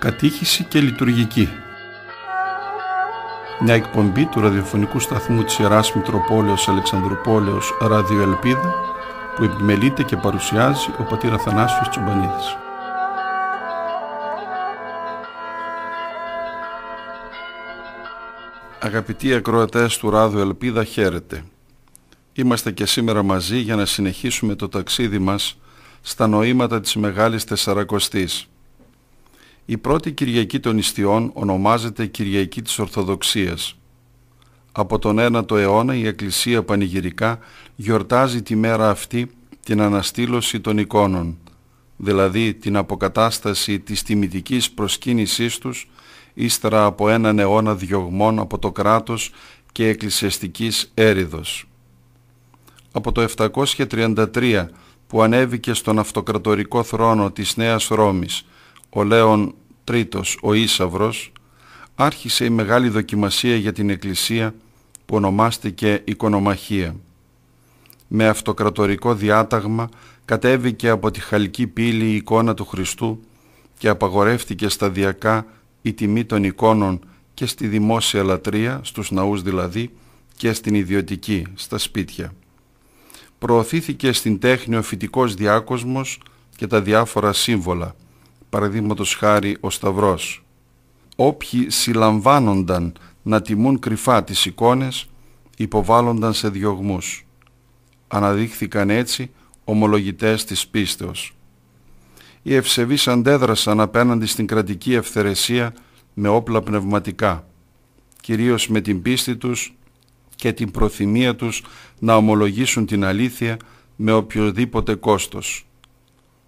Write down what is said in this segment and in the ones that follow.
κατήχηση και λειτουργική. Μια εκπομπή του ραδιοφωνικού σταθμού της Ιεράς Μητροπόλεως Αλεξανδρουπόλεως Ράδιο Ελπίδα που επιμελείται και παρουσιάζει ο πατήρ Αθανάσιος Τσομπανίδης. Αγαπητοί ακροατές του Ράδιο Ελπίδα, χαίρετε. Είμαστε και σήμερα μαζί για να συνεχίσουμε το ταξίδι μας στα νοήματα της Μεγάλης Τεσσαρακοστής – η πρώτη Κυριακή των Ιστιών ονομάζεται Κυριακή της Ορθοδοξίας. Από τον 1ο αιώνα η Εκκλησία πανηγυρικά γιορτάζει τη μέρα αυτή την αναστήλωση των εικόνων, δηλαδή την αποκατάσταση της τιμητικής προσκύνησής τους ύστερα από έναν αιώνα διωγμών από το κράτος και εκκλησιαστικής έρηδος. Από το 733 που ανέβηκε στον αυτοκρατορικό θρόνο της Νέας Ρώμης ο Λέων τρίτος ο Ίσαυρος άρχισε η μεγάλη δοκιμασία για την Εκκλησία που ονομάστηκε Οικονομαχία. Με αυτοκρατορικό διάταγμα κατέβηκε από τη χαλική πύλη η εικόνα του Χριστού και απαγορεύτηκε σταδιακά η τιμή των εικόνων και στη δημόσια λατρεία, στους ναούς δηλαδή, και στην ιδιωτική, στα σπίτια. Προωθήθηκε στην τέχνη ο φυτικός διάκοσμος και τα διάφορα σύμβολα – παραδείγματος χάρη ο Σταυρός. Όποιοι συλλαμβάνονταν να τιμούν κρυφά τις εικόνες, υποβάλλονταν σε διωγμούς. Αναδείχθηκαν έτσι ομολογητές της πίστεως. Οι ευσεβείς αντέδρασαν απέναντι στην κρατική ευθερεσία με όπλα πνευματικά, κυρίως με την πίστη τους και την προθυμία τους να ομολογήσουν την αλήθεια με οποιοδήποτε κόστος.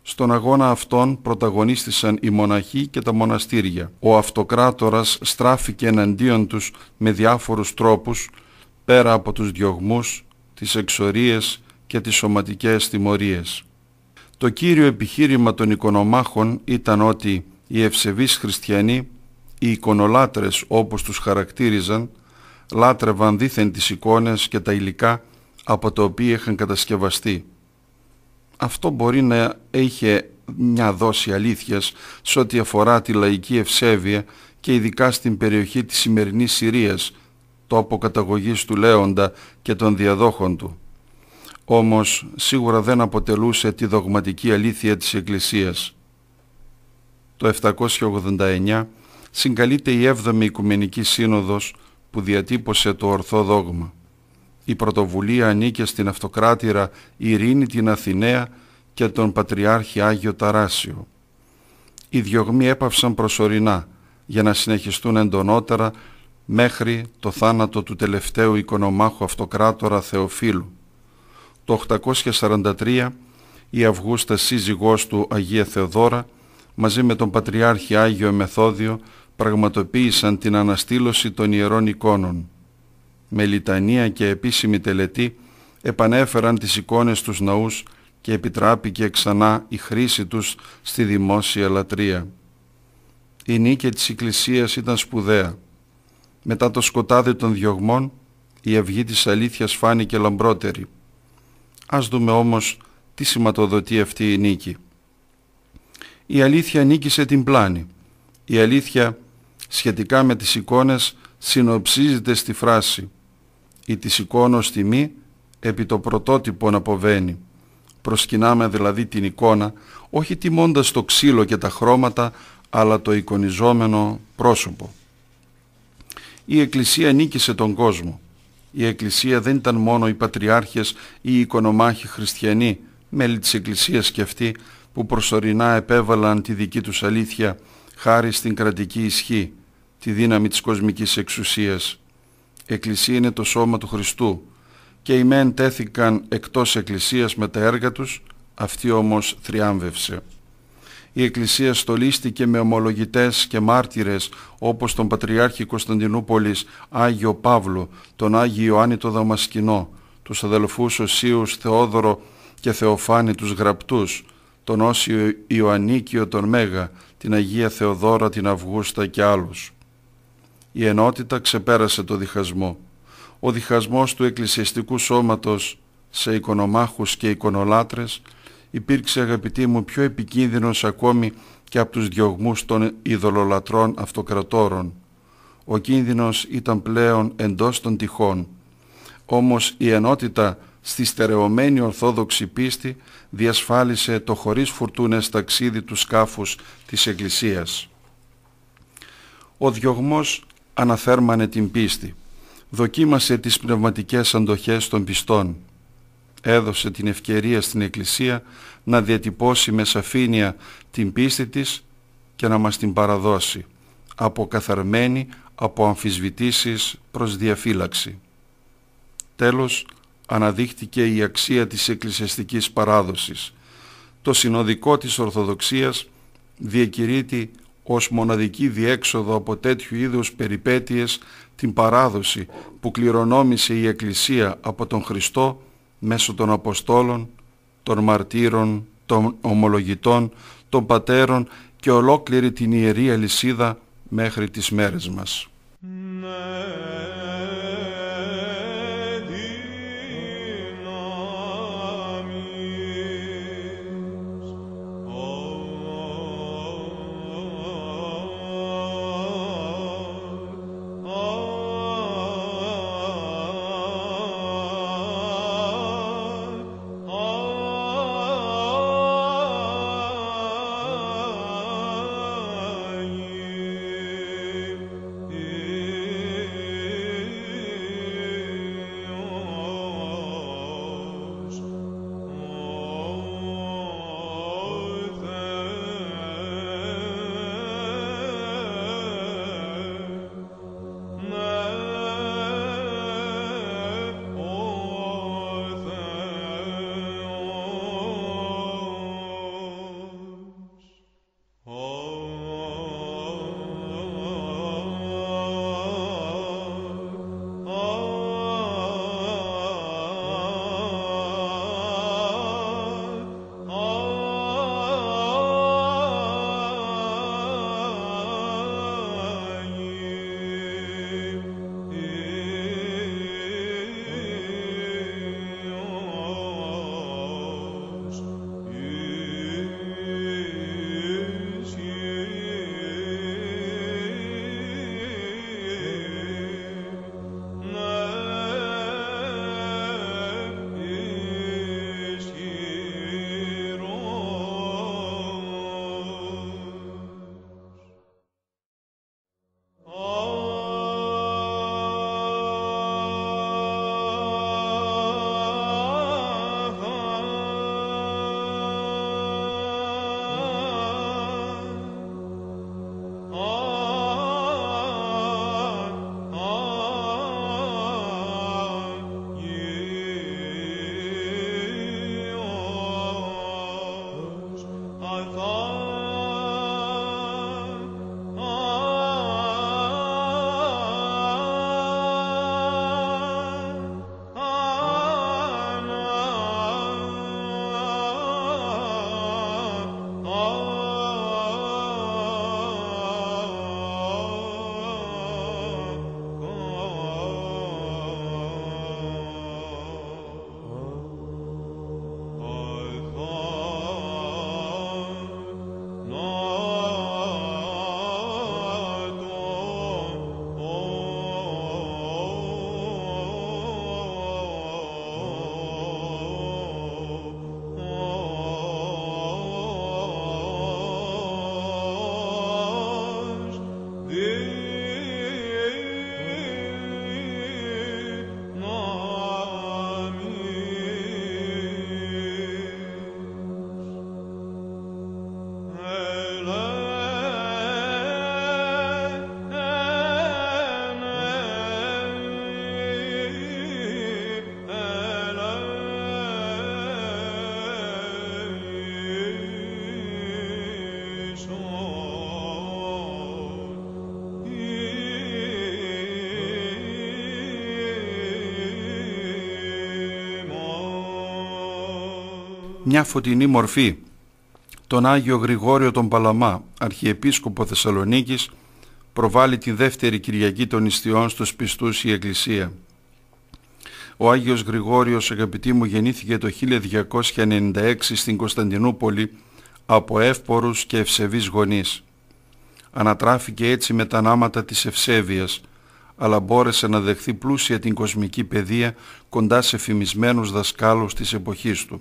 Στον αγώνα αυτόν πρωταγωνίστησαν οι μοναχοί και τα μοναστήρια. Ο αυτοκράτορας στράφηκε εναντίον τους με διάφορους τρόπους, πέρα από τους διωγμούς, τις εξορίες και τις σωματικές τιμωρίες. Το κύριο επιχείρημα των οικονομάχων ήταν ότι οι ευσεβείς χριστιανοί, οι εικονολάτρες όπως τους χαρακτήριζαν, λάτρευαν δίθεν τις εικόνες και τα υλικά από τα οποία είχαν κατασκευαστεί αυτό μπορεί να είχε μια δόση αλήθειας σε ό,τι αφορά τη λαϊκή ευσέβεια και ειδικά στην περιοχή της σημερινής Συρίας, το αποκαταγωγής του Λέοντα και των διαδόχων του. Όμως σίγουρα δεν αποτελούσε τη δογματική αλήθεια της Εκκλησίας. Το 789 συγκαλείται η 7η Οικουμενική Σύνοδος που διατύπωσε το ορθό δόγμα. Η πρωτοβουλία ανήκε στην αυτοκράτηρα Ειρήνη την Αθηναία και τον Πατριάρχη Άγιο Ταράσιο. Οι διωγμοί έπαυσαν προσωρινά για να συνεχιστούν εντονότερα μέχρι το θάνατο του τελευταίου οικονομάχου αυτοκράτορα Θεοφίλου. Το 843 η Αυγούστα σύζυγός του Αγία Θεοδόρα μαζί με τον Πατριάρχη Άγιο Μεθόδιο πραγματοποίησαν την αναστήλωση των ιερών εικόνων με λιτανία και επίσημη τελετή επανέφεραν τις εικόνες τους ναούς και επιτράπηκε ξανά η χρήση τους στη δημόσια λατρεία. Η νίκη της Εκκλησίας ήταν σπουδαία. Μετά το σκοτάδι των διωγμών, η αυγή της αλήθειας φάνηκε λαμπρότερη. Ας δούμε όμως τι σηματοδοτεί αυτή η νίκη. Η αλήθεια νίκησε την πλάνη. Η αλήθεια σχετικά με τις εικόνες συνοψίζεται στη φράση ή της εικόνος τιμή επί το πρωτότυπο να αποβαίνει. Προσκυνάμε δηλαδή την εικόνα, όχι τιμώντας το ξύλο και τα χρώματα, αλλά το εικονιζόμενο πρόσωπο. Η Εκκλησία νίκησε τον κόσμο. Η Εκκλησία δεν ήταν μόνο οι πατριάρχες ή οι οικονομάχοι χριστιανοί, μέλη της Εκκλησίας και αυτοί που προσωρινά επέβαλαν τη δική τους αλήθεια χάρη στην κρατική ισχύ, τη δύναμη της κοσμικής εξουσίας. Εκκλησία είναι το σώμα του Χριστού και οι μεν τέθηκαν εκτός Εκκλησίας με τα έργα τους, αυτή όμως θριάμβευσε. Η Εκκλησία στολίστηκε με ομολογητές και μάρτυρες όπως τον Πατριάρχη Κωνσταντινούπολης Άγιο Παύλο, τον Άγιο Ιωάννη το Δαμασκηνό, τους αδελφούς Οσίους Θεόδωρο και Θεοφάνη τους Γραπτούς, τον Όσιο Ιωαννίκιο τον Μέγα, την Αγία Θεοδόρα την Αυγούστα και άλλους η ενότητα ξεπέρασε το διχασμό. Ο διχασμός του εκκλησιαστικού σώματος σε οικονομάχους και οικονολάτρες υπήρξε αγαπητοί μου πιο επικίνδυνος ακόμη και από τους διωγμούς των ειδωλολατρών αυτοκρατόρων. Ο κίνδυνος ήταν πλέον εντός των τυχών. Όμως η ενότητα στη στερεωμένη ορθόδοξη πίστη διασφάλισε το χωρίς φουρτούνες ταξίδι του σκάφους της Εκκλησίας. Ο διωγμός αναθέρμανε την πίστη. Δοκίμασε τις πνευματικές αντοχές των πιστών. Έδωσε την ευκαιρία στην Εκκλησία να διατυπώσει με σαφήνεια την πίστη της και να μας την παραδώσει, αποκαθαρμένη από αμφισβητήσεις προς διαφύλαξη. Τέλος, αναδείχτηκε η αξία της εκκλησιαστικής παράδοσης. Το συνοδικό της Ορθοδοξίας διακηρύττει ως μοναδική διέξοδο από τέτοιου είδους περιπέτειες την παράδοση που κληρονόμησε η Εκκλησία από τον Χριστό μέσω των Αποστόλων, των Μαρτύρων, των Ομολογητών, των Πατέρων και ολόκληρη την Ιερή Αλυσίδα μέχρι τις μέρες μας. Ναι. μια φωτεινή μορφή τον Άγιο Γρηγόριο τον Παλαμά, Αρχιεπίσκοπο Θεσσαλονίκης, προβάλλει τη δεύτερη Κυριακή των Ιστιών στους πιστούς η Εκκλησία. Ο Άγιος Γρηγόριος, αγαπητοί μου, γεννήθηκε το 1296 στην Κωνσταντινούπολη από εύπορους και ευσεβείς γονείς. Ανατράφηκε έτσι με τα νάματα της ευσέβειας, αλλά μπόρεσε να δεχθεί πλούσια την κοσμική παιδεία κοντά σε φημισμένους δασκάλους της εποχής του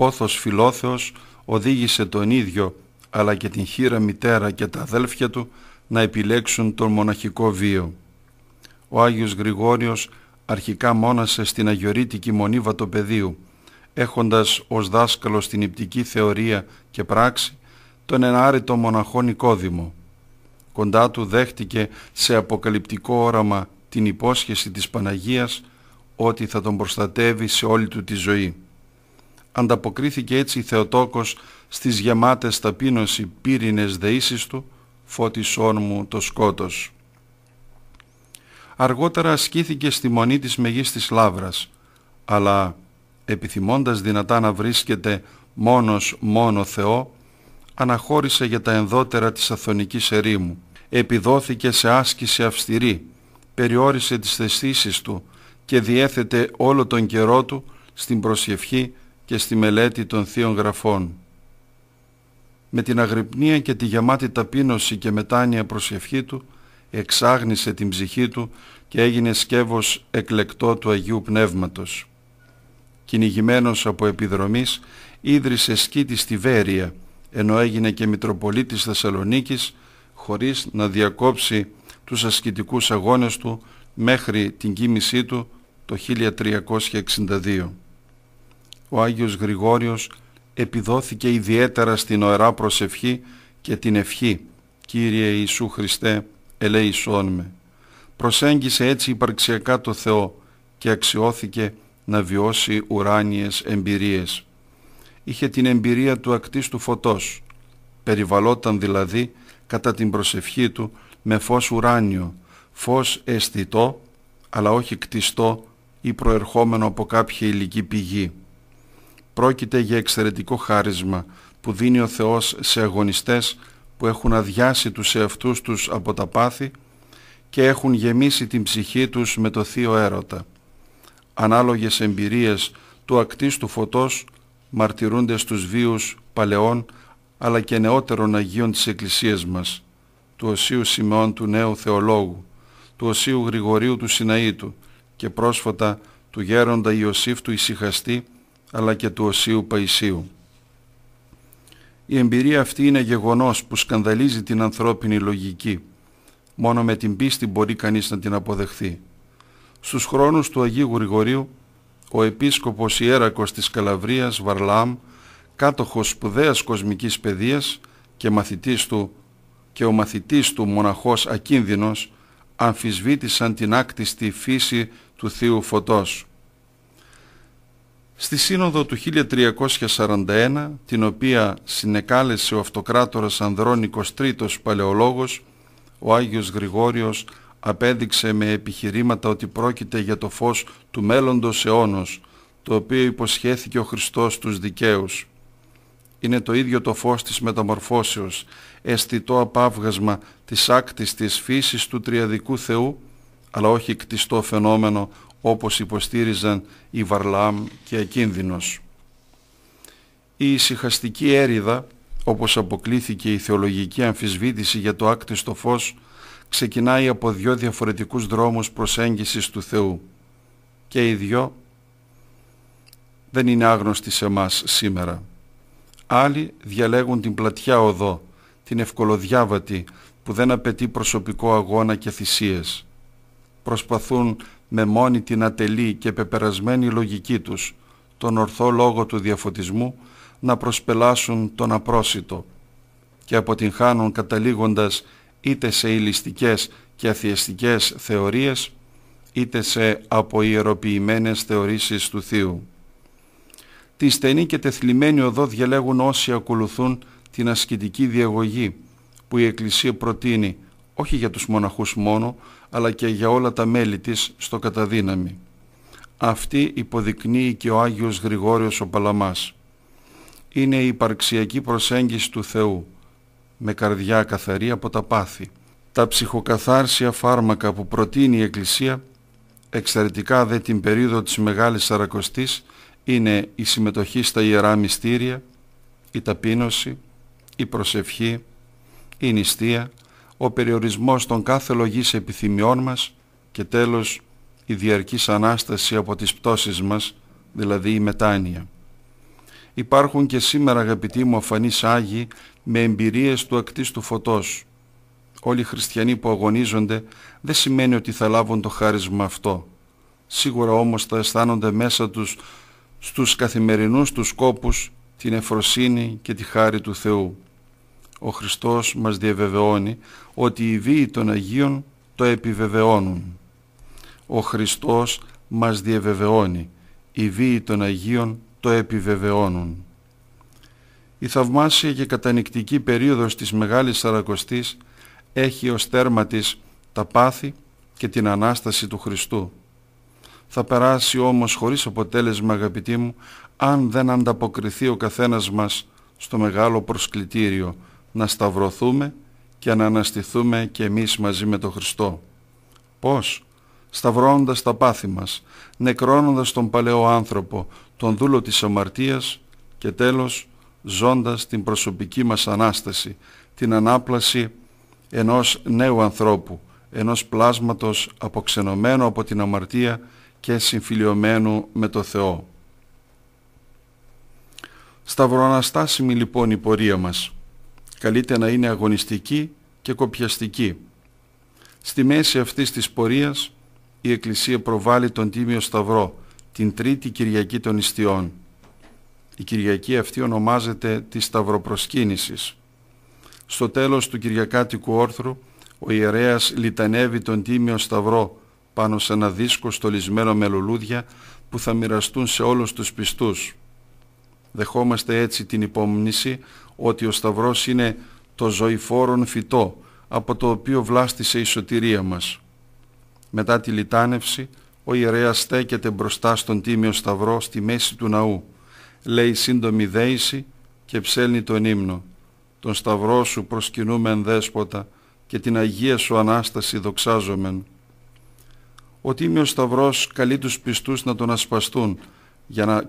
πόθος φιλόθεος οδήγησε τον ίδιο αλλά και την χείρα μητέρα και τα αδέλφια του να επιλέξουν τον μοναχικό βίο. Ο Άγιος Γρηγόριος αρχικά μόνασε στην Αγιορείτικη Μονή Βατοπεδίου, έχοντας ως δάσκαλο στην υπτική θεωρία και πράξη τον ενάρετο μοναχό Νικόδημο. Κοντά του δέχτηκε σε αποκαλυπτικό όραμα την υπόσχεση της Παναγίας ότι θα τον προστατεύει σε όλη του τη ζωή ανταποκρίθηκε έτσι η Θεοτόκος στις γεμάτες ταπείνωση πύρινες δεήσεις του, φώτισόν μου το σκότος. Αργότερα ασκήθηκε στη μονή της Μεγίστης Λαύρας αλλά επιθυμώντας δυνατά να βρίσκεται μόνος μόνο Θεό, αναχώρησε για τα ενδότερα της Αθωνικής ερήμου. Επιδόθηκε σε άσκηση αυστηρή, περιόρισε τις θεστήσεις του και διέθετε όλο τον καιρό του στην προσευχή και στη μελέτη των Θείων Γραφών. Με την αγρυπνία και τη γεμάτη ταπείνωση και μετάνοια προσευχή του, εξάγνησε την ψυχή του και έγινε σκεύος εκλεκτό του Αγίου Πνεύματος. Κυνηγημένος από επιδρομής, ίδρυσε σκήτη στη Βέρεια, ενώ έγινε και Μητροπολίτης Θεσσαλονίκης, χωρίς να διακόψει τους ασκητικούς αγώνες του μέχρι την κίνησή του το 1362 ο Άγιος Γρηγόριος επιδόθηκε ιδιαίτερα στην ωερά προσευχή και την ευχή «Κύριε Ιησού Χριστέ, ελέησόν με». Προσέγγισε έτσι υπαρξιακά το Θεό και αξιώθηκε να βιώσει ουράνιες εμπειρίες. Είχε την εμπειρία του ακτίστου φωτός, περιβαλόταν δηλαδή κατά την προσευχή του με φως ουράνιο, φως αισθητό αλλά όχι κτιστό ή προερχόμενο από κάποια υλική πηγή. Πρόκειται για εξαιρετικό χάρισμα που δίνει ο Θεός σε αγωνιστές που έχουν αδειάσει τους εαυτούς τους από τα πάθη και έχουν γεμίσει την ψυχή τους με το θείο έρωτα. Ανάλογες εμπειρίες του ακτίστου φωτός μαρτυρούνται στους βίους παλαιών αλλά και νεότερων Αγίων της Εκκλησίας μας, του Οσίου Σιμεών του Νέου Θεολόγου, του Οσίου Γρηγορίου του Σιναήτου και πρόσφατα του γέροντα Ιωσήφ του Ισυχαστή αλλά και του Οσίου Παϊσίου. Η εμπειρία αυτή είναι γεγονός που σκανδαλίζει την ανθρώπινη λογική. Μόνο με την πίστη μπορεί κανείς να την αποδεχθεί. Στους χρόνους του Αγίου Γρηγορίου, ο επίσκοπος Ιέρακος της Καλαβρίας, Βαρλάμ, κάτοχος σπουδαίας κοσμικής παιδείας και, μαθητής του, και ο μαθητής του μοναχός Ακίνδυνος, αμφισβήτησαν την άκτιστη φύση του Θείου Φωτός. Στη σύνοδο του 1341, την οποία συνεκάλεσε ο αυτοκράτορας Ανδρώνικος Τρίτος Παλαιολόγος, ο Άγιος Γρηγόριος απέδειξε με επιχειρήματα ότι πρόκειται για το φως του μέλλοντος αιώνος, το οποίο υποσχέθηκε ο Χριστός τους δικαίους. Είναι το ίδιο το φως της μεταμορφώσεως, αισθητό απάβγασμα της άκτης της φύσης του τριαδικού Θεού, αλλά όχι κτιστό φαινόμενο όπως υποστήριζαν οι Βαρλάμ και Ακίνδυνος. Η ησυχαστική έρηδα, όπως αποκλήθηκε η θεολογική αμφισβήτηση για το άκτιστο φως, ξεκινάει από δυο διαφορετικούς δρόμους προσέγγισης του Θεού και οι δυο δεν είναι άγνωστοι σε μας σήμερα. Άλλοι διαλέγουν την πλατιά οδό, την ευκολοδιάβατη που δεν απαιτεί προσωπικό αγώνα και θυσίες. Προσπαθούν με μόνη την ατελή και πεπερασμένη λογική τους, τον ορθό λόγο του διαφωτισμού, να προσπελάσουν τον απρόσιτο και αποτυγχάνουν καταλήγοντας είτε σε ηλιστικές και αθιεστικές θεωρίες, είτε σε αποιεροποιημένες θεωρήσεις του Θείου. Τη στενή και τεθλιμμένη οδό διαλέγουν όσοι ακολουθούν την ασκητική διαγωγή που η Εκκλησία προτείνει όχι για τους μοναχούς μόνο, αλλά και για όλα τα μέλη της στο καταδύναμη. Αυτή υποδεικνύει και ο Άγιος Γρηγόριος ο Παλαμάς. Είναι η υπαρξιακή προσέγγιση του Θεού, με καρδιά καθαρή από τα πάθη. Τα ψυχοκαθάρσια φάρμακα που προτείνει η Εκκλησία, εξαιρετικά δε την περίοδο της Μεγάλης Σαρακοστής, είναι η συμμετοχή στα Ιερά Μυστήρια, η ταπείνωση, η προσευχή, η νηστεία, ο περιορισμός των κάθε λογής επιθυμιών μας και τέλος η διαρκής ανάσταση από τις πτώσεις μας, δηλαδή η μετάνοια. Υπάρχουν και σήμερα αγαπητοί μου αφανείς Άγιοι με εμπειρίες του ακτίστου φωτός. Όλοι οι χριστιανοί που αγωνίζονται δεν σημαίνει ότι θα λάβουν το χάρισμα αυτό. Σίγουρα όμως θα αισθάνονται μέσα τους στους καθημερινούς τους κόπους την εφροσύνη και τη χάρη του Θεού ο Χριστός μας διαβεβαιώνει ότι οι βίοι των Αγίων το επιβεβαιώνουν. Ο Χριστός μας διαβεβαιώνει, οι βίοι των Αγίων το επιβεβαιώνουν. Η θαυμάσια και κατανικτική περίοδος της Μεγάλης Σαρακοστής έχει ως τέρμα της τα πάθη και την Ανάσταση του Χριστού. Θα περάσει όμως χωρίς αποτέλεσμα αγαπητοί μου αν δεν ανταποκριθεί ο καθένας μας στο μεγάλο προσκλητήριο να σταυρωθούμε και να αναστηθούμε και εμείς μαζί με τον Χριστό. Πώς? σταυρώνοντας τα πάθη μας, νεκρώνοντας τον παλαιό άνθρωπο, τον δούλο της αμαρτίας και τέλος ζώντας την προσωπική μας Ανάσταση, την ανάπλαση ενός νέου ανθρώπου, ενός πλάσματος αποξενωμένου από την αμαρτία και συμφιλιωμένου με το Θεό. Σταυροαναστάσιμη λοιπόν η πορεία μας, καλείται να είναι αγωνιστική και κοπιαστική. Στη μέση αυτής της πορείας η Εκκλησία προβάλλει τον Τίμιο Σταυρό την Τρίτη Κυριακή των Ιστιών. Η Κυριακή αυτή ονομάζεται τη Σταυροπροσκύνησης. Στο τέλος του Κυριακάτικου όρθρου ο ιερέας λιτανεύει τον Τίμιο Σταυρό πάνω σε ένα δίσκο στολισμένο με λουλούδια που θα μοιραστούν σε όλους τους πιστούς. Δεχόμαστε έτσι την υπόμνηση ότι ο Σταυρός είναι το ζωηφόρον φυτό από το οποίο βλάστησε η σωτηρία μας. Μετά τη λιτάνευση ο ιερέας στέκεται μπροστά στον Τίμιο Σταυρό στη μέση του ναού, λέει σύντομη δέηση και ψέλνει τον ύμνο. Τον Σταυρό σου προσκυνούμε δέσποτα και την Αγία σου Ανάσταση δοξάζομεν. Ο Τίμιος Σταυρός καλεί τους πιστούς να τον ασπαστούν για να,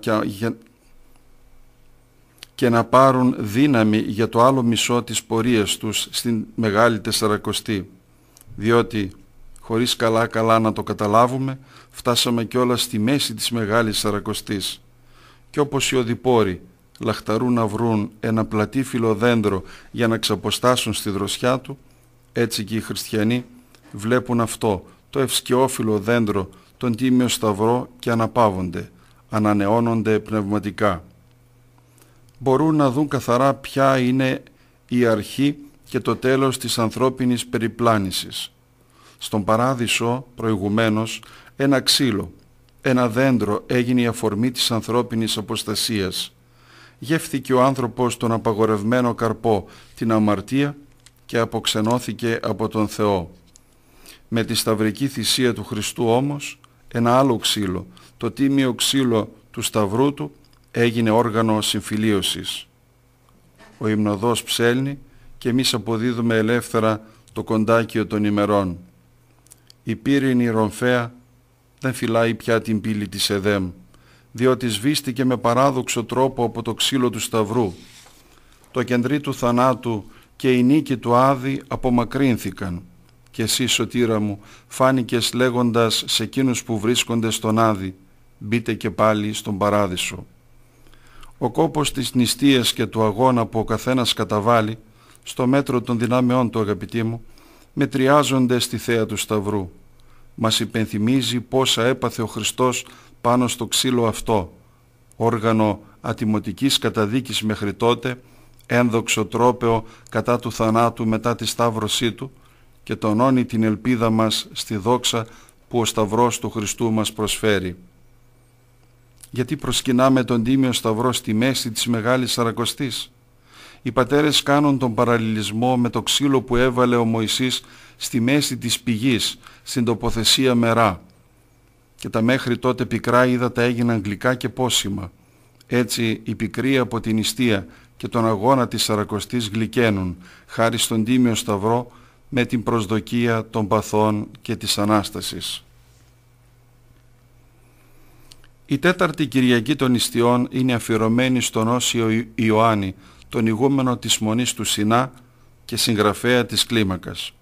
και να πάρουν δύναμη για το άλλο μισό της πορείας τους στην Μεγάλη Τεσσαρακοστή. Διότι χωρίς καλά καλά να το καταλάβουμε φτάσαμε κιόλας στη μέση της Μεγάλης Τεσσαρακοστής. Και όπως οι οδηπόροι λαχταρούν να βρουν ένα πλατή φιλοδέντρο για να ξαποστάσουν στη δροσιά του, έτσι και οι χριστιανοί βλέπουν αυτό το ευσκαιόφιλο δέντρο, τον Τίμιο Σταυρό και αναπαύονται, ανανεώνονται πνευματικά μπορούν να δουν καθαρά ποια είναι η αρχή και το τέλος της ανθρώπινης περιπλάνησης. Στον παράδεισο προηγουμένως ένα ξύλο, ένα δέντρο έγινε η αφορμή της ανθρώπινης αποστασίας. Γεύθηκε ο άνθρωπος τον απαγορευμένο καρπό, την αμαρτία και αποξενώθηκε από τον Θεό. Με τη σταυρική θυσία του Χριστού όμως ένα άλλο ξύλο, το τίμιο ξύλο του σταυρού του έγινε όργανο συμφιλίωσης. Ο υμνοδός ψέλνει και εμείς αποδίδουμε ελεύθερα το κοντάκιο των ημερών. Η πύρινη ρομφέα δεν φυλάει πια την πύλη της Εδέμ, διότι σβήστηκε με παράδοξο τρόπο από το ξύλο του σταυρού. Το κεντρί του θανάτου και η νίκη του Άδη απομακρύνθηκαν και εσύ σωτήρα μου φάνηκες λέγοντας σε εκείνους που βρίσκονται στον Άδη «Μπείτε και πάλι στον Παράδεισο». Ο κόπος της νηστείας και του αγώνα που ο καθένας καταβάλει, στο μέτρο των δυνάμεών του αγαπητή μου, μετριάζονται στη θέα του Σταυρού. Μας υπενθυμίζει πόσα έπαθε ο Χριστός πάνω στο ξύλο αυτό, όργανο ατιμωτικής καταδίκης μέχρι τότε, ένδοξο τρόπεο κατά του θανάτου μετά τη σταύρωσή του και τονώνει την ελπίδα μας στη δόξα που ο Σταυρός του Χριστού μας προσφέρει γιατί προσκυνάμε τον Τίμιο Σταυρό στη μέση της Μεγάλης Σαρακοστής. Οι πατέρες κάνουν τον παραλληλισμό με το ξύλο που έβαλε ο Μωυσής στη μέση της πηγής, στην τοποθεσία μερά. Και τα μέχρι τότε πικρά είδα τα έγιναν γλυκά και πόσιμα. Έτσι η πικρία από την ιστία και τον αγώνα της Σαρακοστής γλυκαίνουν, χάρη στον Τίμιο Σταυρό, με την προσδοκία των παθών και της Ανάστασης. Η τέταρτη Κυριακή των Ιστιών είναι αφιερωμένη στον Όσιο Ιωάννη, τον ηγούμενο της Μονής του Σινά και συγγραφέα της κλίμακας.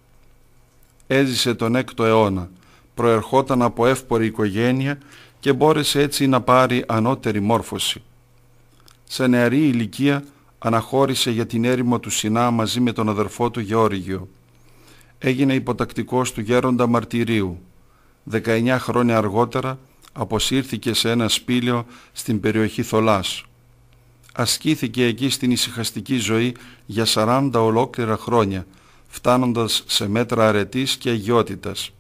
Έζησε τον 6ο αιώνα, προερχόταν από εύπορη οικογένεια και μπόρεσε έτσι να πάρει ανώτερη μόρφωση. Σε νεαρή ηλικία αναχώρησε για την έρημο του Σινά μαζί με τον αδερφό του Γεώργιο. Έγινε υποτακτικός του γέροντα μαρτυρίου. 19 χρόνια αργότερα αποσύρθηκε σε ένα σπήλαιο στην περιοχή Θολάς. Ασκήθηκε εκεί στην ησυχαστική ζωή για 40 ολόκληρα χρόνια, φτάνοντας σε μέτρα αρετής και αγιότητας.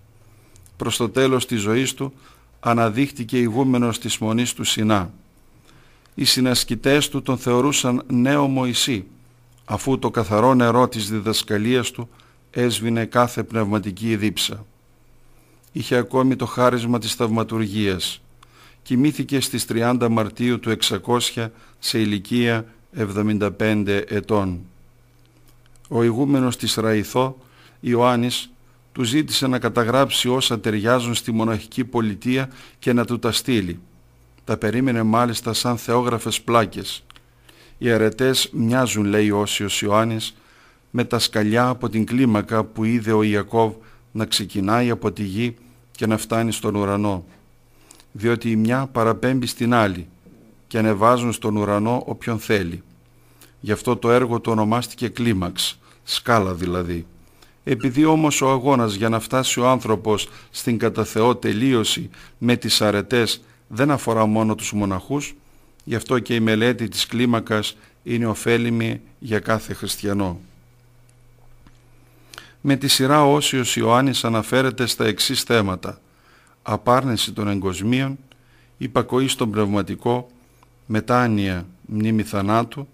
Προς το τέλος της ζωής του αναδείχτηκε ηγούμενος της Μονής του Σινά. Οι συνασκητές του τον θεωρούσαν νέο Μωυσή, αφού το καθαρό νερό της διδασκαλίας του έσβηνε κάθε πνευματική δίψα είχε ακόμη το χάρισμα της θαυματουργίας. Κοιμήθηκε στις 30 Μαρτίου του 600 σε ηλικία 75 ετών. Ο ηγούμενος της Ραϊθό, Ιωάννης, του ζήτησε να καταγράψει όσα ταιριάζουν στη μοναχική πολιτεία και να του τα στείλει. Τα περίμενε μάλιστα σαν θεόγραφες πλάκες. Οι αρετές μοιάζουν, λέει ο Όσιος Ιωάννης, με τα σκαλιά από την κλίμακα που είδε ο Ιακώβ να ξεκινάει από τη γη και να φτάνει στον ουρανό διότι η μια παραπέμπει στην άλλη και ανεβάζουν στον ουρανό όποιον θέλει. Γι' αυτό το έργο το ονομάστηκε κλίμαξ, σκάλα δηλαδή. Επειδή όμως ο αγώνας για να φτάσει ο άνθρωπος στην κατά Θεό τελείωση με τις αρετές δεν αφορά μόνο τους μοναχούς, γι' αυτό και η μελέτη της κλίμακας είναι ωφέλιμη για κάθε χριστιανό. Με τη σειρά ο Όσιος Ιωάννης αναφέρεται στα εξής θέματα απάρνηση των εγκοσμίων, υπακοή στον πνευματικό, μετάνοια μνήμη θανάτου,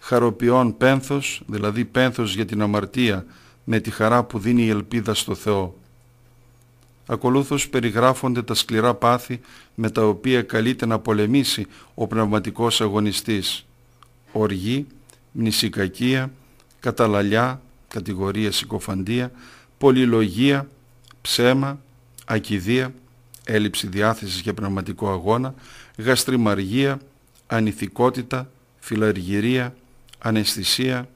χαροποιών πένθος, δηλαδή πένθος για την αμαρτία με τη χαρά που δίνει η ελπίδα στο Θεό. Ακολούθως περιγράφονται τα σκληρά πάθη με τα οποία καλείται να πολεμήσει ο πνευματικός αγωνιστής. Οργή, μνησικακία, καταλαλιά, κατηγορία συκοφαντία, πολυλογία, ψέμα, ακιδεία, έλλειψη διάθεσης για πνευματικό αγώνα, γαστριμαργία, ανηθικότητα, φιλαργυρία, αναισθησία,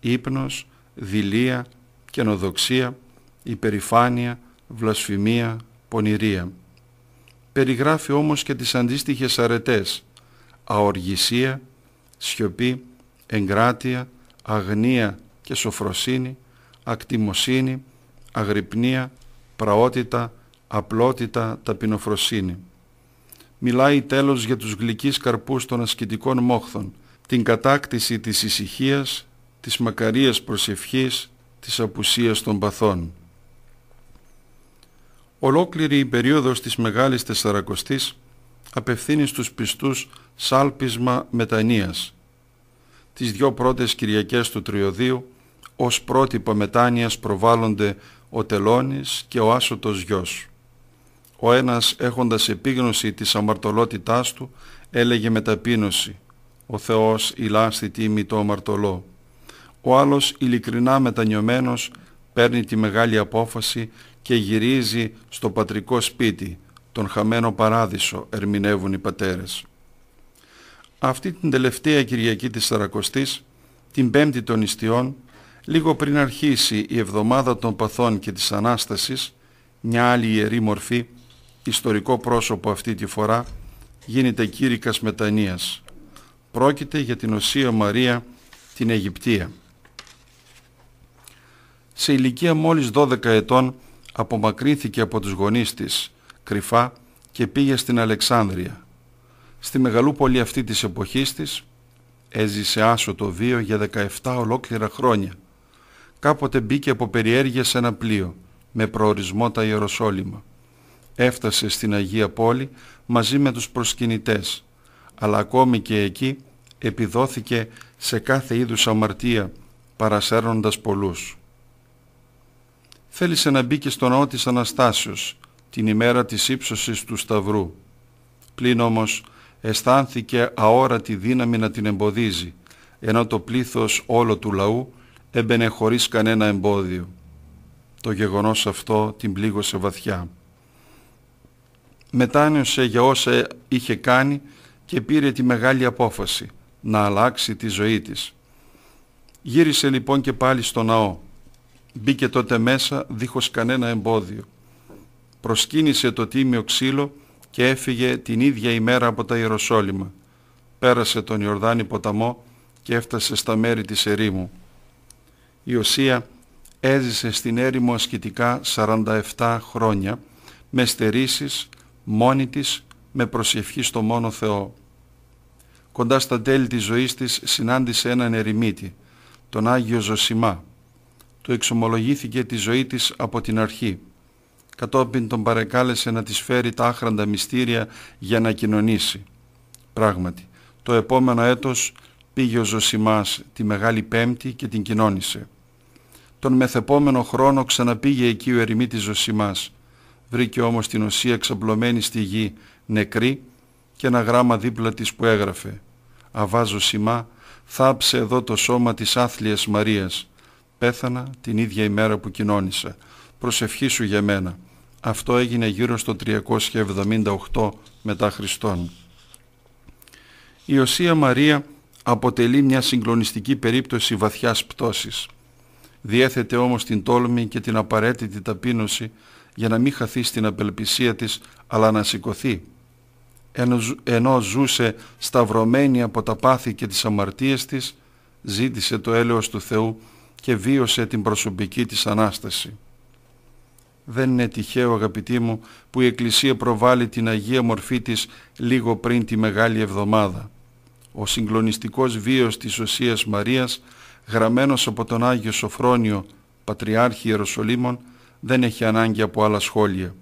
ύπνος, δηλία, καινοδοξία, υπερηφάνεια, βλασφημία, πονηρία. Περιγράφει όμως και τις αντίστοιχες αρετές, αοργησία, σιωπή, εγκράτεια, αγνία και σοφροσύνη, ακτιμοσύνη, αγρυπνία, πραότητα, απλότητα, ταπεινοφροσύνη. Μιλάει τέλος για τους γλυκείς καρπούς των ασκητικών μόχθων, την κατάκτηση της ησυχίας, της μακαρίας προσευχής, της απουσίας των παθών. Ολόκληρη η περίοδος της Μεγάλης Τεσσαρακοστής απευθύνει στους πιστούς σάλπισμα μετανοίας, τις δυο πρώτες Κυριακές του Τριωδίου ως πρότυπα μετάνοιας προβάλλονται ο Τελώνης και ο Άσωτος Γιος. Ο ένας έχοντας επίγνωση της αμαρτωλότητάς του έλεγε με ταπείνωση «Ο Θεός ηλάστη τίμη το αμαρτωλό». Ο θεος λαστη τιμη ειλικρινά μετανιωμένος παίρνει τη μεγάλη απόφαση και γυρίζει στο πατρικό σπίτι, τον χαμένο παράδεισο ερμηνεύουν οι πατέρες. Αυτή την τελευταία Κυριακή της Σαρακοστής, την Πέμπτη των Ιστιών, λίγο πριν αρχίσει η Εβδομάδα των Παθών και της Ανάστασης, μια άλλη ιερή μορφή, ιστορικό πρόσωπο αυτή τη φορά, γίνεται κήρυκας μετανοίας. Πρόκειται για την Οσία Μαρία, την Αιγυπτία. Σε ηλικία μόλις 12 ετών απομακρύνθηκε από τους γονείς της, κρυφά, και πήγε στην Αλεξάνδρεια. Στη μεγαλούπολη αυτή της εποχής της έζησε άσο το βίο για 17 ολόκληρα χρόνια. Κάποτε μπήκε από περιέργεια σε ένα πλοίο με προορισμό τα Ιεροσόλυμα. Έφτασε στην Αγία Πόλη μαζί με τους προσκυνητές αλλά ακόμη και εκεί επιδόθηκε σε κάθε είδους αμαρτία παρασέρνοντας πολλούς. Θέλησε να μπήκε και στο ναό της Αναστάσεως την ημέρα της ύψωσης του Σταυρού. Πλην όμως αισθάνθηκε αόρατη δύναμη να την εμποδίζει, ενώ το πλήθος όλο του λαού έμπαινε χωρίς κανένα εμπόδιο. Το γεγονός αυτό την πλήγωσε βαθιά. Μετάνιωσε για όσα είχε κάνει και πήρε τη μεγάλη απόφαση να αλλάξει τη ζωή της. Γύρισε λοιπόν και πάλι στο ναό. Μπήκε τότε μέσα δίχως κανένα εμπόδιο. Προσκύνησε το τίμιο ξύλο και έφυγε την ίδια ημέρα από τα Ιεροσόλυμα. Πέρασε τον Ιορδάνη ποταμό και έφτασε στα μέρη της ερήμου. Η Οσία έζησε στην έρημο ασκητικά 47 χρόνια με στερήσεις, μόνη της, με προσευχή στο μόνο Θεό. Κοντά στα τέλη της ζωής της συνάντησε έναν ερημίτη, τον Άγιο Ζωσιμά. Του εξομολογήθηκε τη ζωή της από την αρχή κατόπιν τον παρεκάλεσε να της φέρει τα άχραντα μυστήρια για να κοινωνήσει. Πράγματι, το επόμενο έτος πήγε ο Ζωσιμάς τη Μεγάλη Πέμπτη και την κοινώνησε. Τον μεθεπόμενο χρόνο ξαναπήγε εκεί ο ερημίτης Ζωσιμάς. Βρήκε όμως την οσία εξαπλωμένη στη γη, νεκρή, και ένα γράμμα δίπλα της που έγραφε «Αβά Ζωσιμά, θάψε εδώ το σώμα της άθλιας Μαρίας. Πέθανα την ίδια ημέρα που κοινώνησα. Προσευχή για μένα. Αυτό έγινε γύρω στο 378 μετά Χριστόν. Η Οσία Μαρία αποτελεί μια συγκλονιστική περίπτωση βαθιάς πτώσης. Διέθετε όμως την τόλμη και την απαραίτητη ταπείνωση για να μην χαθεί στην απελπισία της αλλά να σηκωθεί. Ενώ ζούσε σταυρωμένη από τα πάθη και τις αμαρτίες της, ζήτησε το έλεος του Θεού και βίωσε την προσωπική της Ανάσταση. Δεν είναι τυχαίο αγαπητοί μου που η Εκκλησία προβάλλει την Αγία Μορφή της λίγο πριν τη Μεγάλη Εβδομάδα. Ο συγκλονιστικός βίος της Οσίας Μαρίας, γραμμένος από τον Άγιο Σοφρόνιο, Πατριάρχη Ιεροσολύμων, δεν έχει ανάγκη από άλλα σχόλια.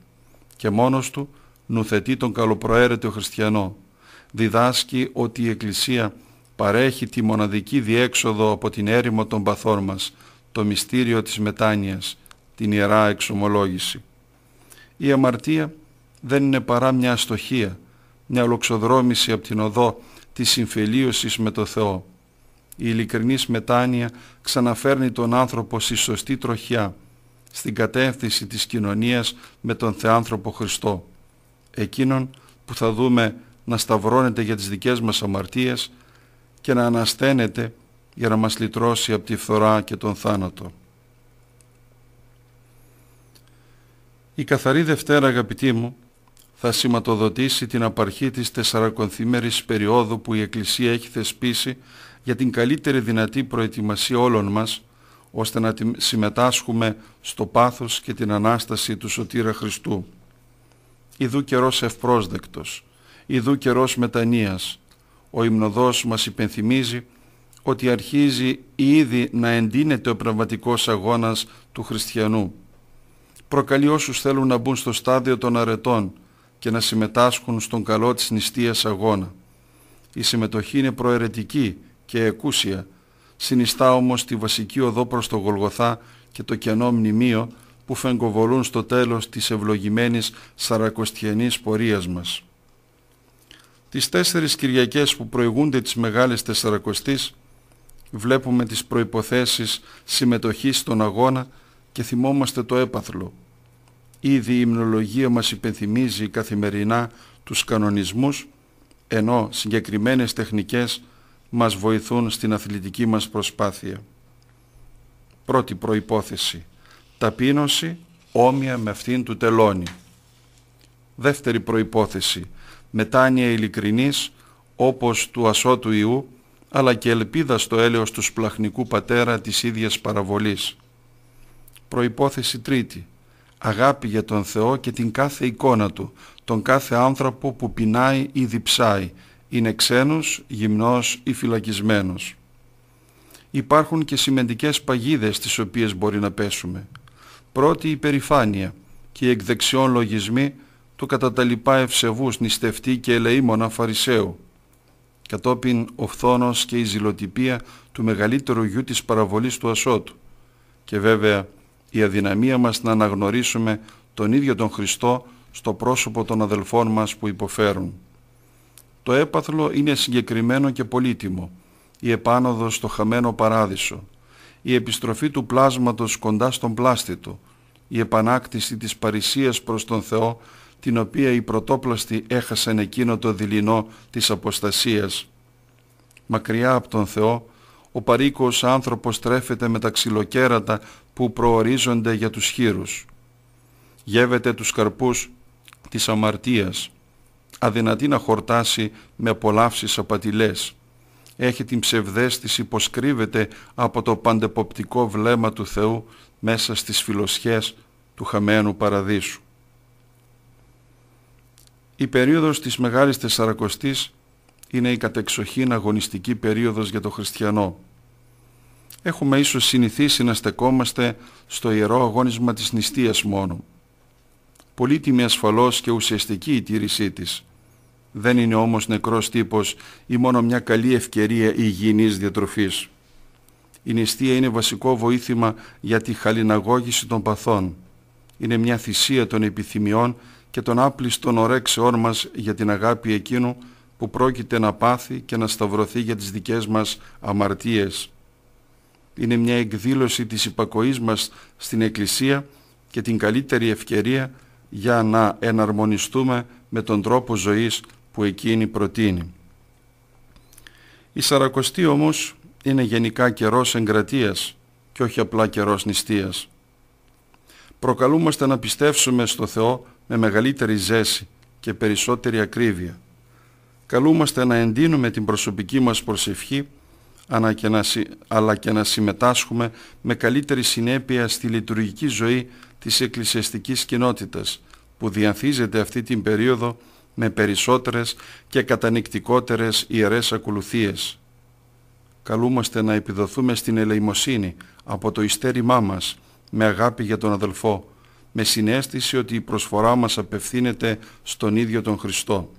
Και μόνος του νουθετεί τον καλοπροαίρετο χριστιανό. Διδάσκει ότι η Εκκλησία παρέχει τη μοναδική διέξοδο από την έρημο των παθών μας, το μυστήριο της μετάνοιας, την Ιερά Εξομολόγηση. Η αμαρτία δεν είναι παρά μια αστοχία, μια ολοξοδρόμηση από την οδό της συμφελίωσης με το Θεό. Η ειλικρινής μετάνοια ξαναφέρνει τον άνθρωπο στη σωστή τροχιά, στην κατεύθυνση της κοινωνίας με τον Θεάνθρωπο Χριστό. Εκείνον που θα δούμε να σταυρώνεται για τις δικές μας αμαρτίες και να ανασταίνεται για να μας λυτρώσει από τη φθορά και τον θάνατο. Η καθαρή Δευτέρα αγαπητοί μου θα σηματοδοτήσει την απαρχή της τεσσαρακονθήμερης περίοδου που η Εκκλησία έχει θεσπίσει για την καλύτερη δυνατή προετοιμασία όλων μας ώστε να συμμετάσχουμε στο πάθος και την Ανάσταση του Σωτήρα Χριστού. Ιδού καιρός ευπρόσδεκτος, ιδού καιρός μετανοίας. Ο υμνοδός μας υπενθυμίζει ότι αρχίζει ήδη να εντείνεται ο πνευματικός αγώνας του χριστιανού προκαλεί όσους θέλουν να μπουν στο στάδιο των αρετών και να συμμετάσχουν στον καλό της νηστείας αγώνα. Η συμμετοχή είναι προαιρετική και εκούσια, συνιστά όμως τη βασική οδό προς το Γολγοθά και το κενό μνημείο που φεγκοβολούν στο τέλος της ευλογημένης σαρακοστιανής πορείας μας. Τις τέσσερις Κυριακές που προηγούνται της Μεγάλες Τεσσαρακοστής βλέπουμε τις προϋποθέσεις συμμετοχής στον αγώνα και θυμόμαστε το έπαθλο. Ήδη η υμνολογία μας υπενθυμίζει καθημερινά τους κανονισμούς, ενώ συγκεκριμένες τεχνικές μας βοηθούν στην αθλητική μας προσπάθεια. Πρώτη προϋπόθεση. Ταπείνωση όμοια με αυτήν του τελώνη. Δεύτερη προϋπόθεση. Μετάνοια ειλικρινής όπως του ασώτου Ιού αλλά και ελπίδα στο έλεος του σπλαχνικού πατέρα της ίδιας παραβολής προϋπόθεση τρίτη. Αγάπη για τον Θεό και την κάθε εικόνα Του, τον κάθε άνθρωπο που πεινάει ή διψάει, είναι ξένος, γυμνός ή φυλακισμένος. Υπάρχουν και σημαντικές παγίδες στις οποίες μπορεί να πέσουμε. Πρώτη η περηφάνεια και οι εκδεξιών λογισμοί του κατά τα ευσεβούς νηστευτή και ελεήμονα Φαρισαίου. Κατόπιν ο φθόνος και η ζηλοτυπία του μεγαλύτερου γιού της παραβολής του Ασώτου. Και βέβαια η αδυναμία μας να αναγνωρίσουμε τον ίδιο τον Χριστό στο πρόσωπο των αδελφών μας που υποφέρουν. Το έπαθλο είναι συγκεκριμένο και πολύτιμο, η επάνωδος στο χαμένο παράδεισο, η επιστροφή του πλάσματος κοντά στον πλάστη του, η επανάκτηση της παρησίας προς τον Θεό, την οποία οι πρωτόπλαστοι έχασαν εκείνο το δειλινό της αποστασίας. Μακριά από τον Θεό, ο παρήκος άνθρωπος τρέφεται με τα ξυλοκέρατα που προορίζονται για τους χείρους. Γεύεται τους καρπούς της αμαρτίας, αδυνατή να χορτάσει με απολαύσεις απατηλές. Έχει την ψευδέστηση πως κρύβεται από το παντεποπτικό βλέμμα του Θεού μέσα στις φιλοσχές του χαμένου παραδείσου. Η περίοδος της Μεγάλης Τεσσαρακοστής είναι η κατεξοχήν αγωνιστική περίοδος για το χριστιανό. Έχουμε ίσως συνηθίσει να στεκόμαστε στο ιερό αγώνισμα της νηστείας μόνο. Πολύτιμη ασφαλώς και ουσιαστική η τήρησή της. Δεν είναι όμως νεκρός τύπος ή μόνο μια καλή ευκαιρία υγιεινής διατροφής. Η νηστεία είναι βασικό βοήθημα για τη χαλιναγώγηση των παθών. Είναι μια θυσία των επιθυμιών και των άπλιστων ωρέξεών μας για την αγάπη εκείνου που πρόκειται να πάθει και να σταυρωθεί για τις δικές μας αμαρτίες. Είναι μια εκδήλωση της υπακοής μας στην Εκκλησία και την καλύτερη ευκαιρία για να εναρμονιστούμε με τον τρόπο ζωής που εκείνη προτείνει. Η Σαρακοστή όμως είναι γενικά καιρός εγκρατείας και όχι απλά καιρός νηστείας. Προκαλούμαστε να πιστεύσουμε στο Θεό με μεγαλύτερη ζέση και περισσότερη ακρίβεια καλούμαστε να εντείνουμε την προσωπική μας προσευχή αλλά και να συμμετάσχουμε με καλύτερη συνέπεια στη λειτουργική ζωή της εκκλησιαστικής κοινότητας που διανθίζεται αυτή την περίοδο με περισσότερες και κατανικτικότερες ιερές ακολουθίες. Καλούμαστε να επιδοθούμε στην ελεημοσύνη από το ιστέρημά μας με αγάπη για τον αδελφό, με συνέστηση ότι η προσφορά μας απευθύνεται στον ίδιο τον Χριστό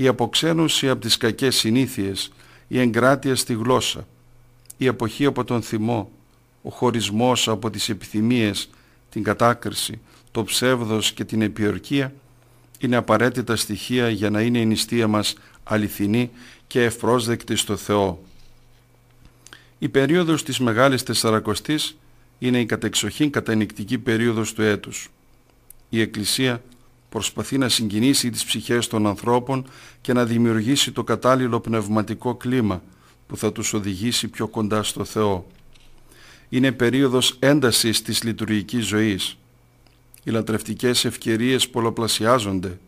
η αποξένωση από τις κακές συνήθειες, η εγκράτεια στη γλώσσα, η αποχή από τον θυμό, ο χωρισμός από τις επιθυμίες, την κατάκριση, το ψεύδος και την επιορκία είναι απαραίτητα στοιχεία για να είναι η νηστεία μας αληθινή και ευπρόσδεκτη στο Θεό. Η περίοδος της Μεγάλης Τεσσαρακοστής είναι η κατεξοχήν κατανικτική περίοδος του έτους. Η Εκκλησία προσπαθεί να συγκινήσει τις ψυχές των ανθρώπων και να δημιουργήσει το κατάλληλο πνευματικό κλίμα που θα τους οδηγήσει πιο κοντά στο Θεό. Είναι περίοδος έντασης της λειτουργικής ζωής. Οι λατρευτικές ευκαιρίες πολλαπλασιάζονται.